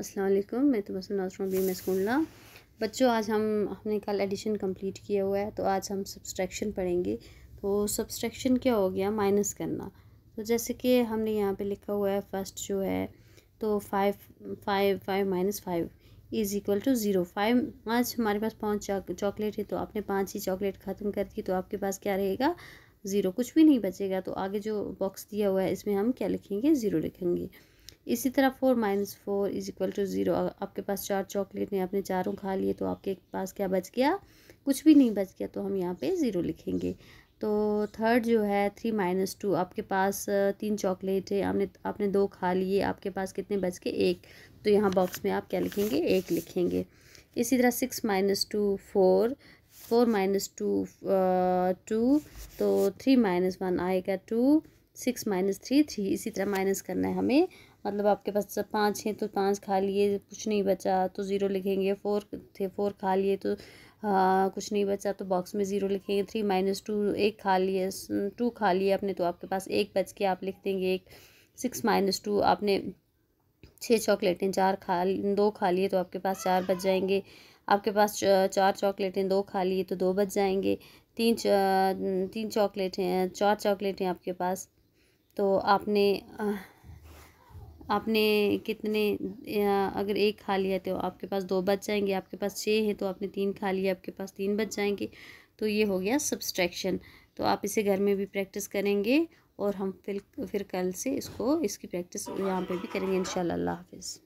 अस्सलाम मैं तबसम तो नाजरा बी मसकुल्ला बच्चों आज हम हमने कल एडिशन कंप्लीट किया हुआ है तो आज हम सब्सट्रैक्शन पढ़ेंगे तो सब्सट्रैक्शन क्या हो गया माइनस करना तो जैसे कि हमने यहाँ पे लिखा हुआ है फर्स्ट जो है तो five five five minus five is equal to zero five आज हमारे पास पाँच चॉकलेट है तो आपने पाँच ही चॉकलेट ख़त्म कर दी तो आपके पास क्या रहेगा ज़ीरो कुछ भी नहीं बचेगा तो आगे जो बॉक्स दिया हुआ है इसमें हम क्या लिखेंगे ज़ीरो लिखेंगे इसी तरह four minus four is equal to zero आपके पास चार चॉकलेट हैं आपने चारों खा लिए तो आपके पास क्या बच गया कुछ भी नहीं बच गया तो हम यहाँ पे ज़ीरो लिखेंगे तो थर्ड जो है थ्री माइनस टू आपके पास तीन चॉकलेट है आपने आपने दो खा लिए आपके पास कितने बच के एक तो यहाँ बॉक्स में आप क्या लिखेंगे एक लिखेंगे इसी तरह six minus two four four minus two two तो थ्री माइनस वन आएगा two six minus three three इसी तरह माइनस करना है हमें मतलब आपके पास पाँच हैं तो पाँच खा लिए कुछ नहीं बचा तो ज़ीरो लिखेंगे फोर थे फोर खा लिए तो आ, कुछ नहीं बचा तो बॉक्स में ज़ीरो लिखेंगे थ्री माइनस टू एक खा लिए टू खा लिए आपने तो आपके पास एक बच के आप लिख देंगे एक सिक्स माइनस टू आपने छः चॉकलेटें चार खा दो खा लिए तो आपके पास चार बच जाएंगे आपके पास चार चॉकलेटें दो खा लिए तो दो बच जाएंगे तीन तीन चॉकलेट हैं चार चॉकलेट हैं आपके पास तो आपने आपने कितने अगर एक खा लिया तो आपके पास दो बच जाएंगे आपके पास छः हैं तो आपने तीन खा लिया आपके पास तीन बच जाएंगे तो ये हो गया सब्सट्रैक्शन तो आप इसे घर में भी प्रैक्टिस करेंगे और हम फिर फिर कल से इसको इसकी प्रैक्टिस यहाँ पे भी करेंगे इन हाफिज़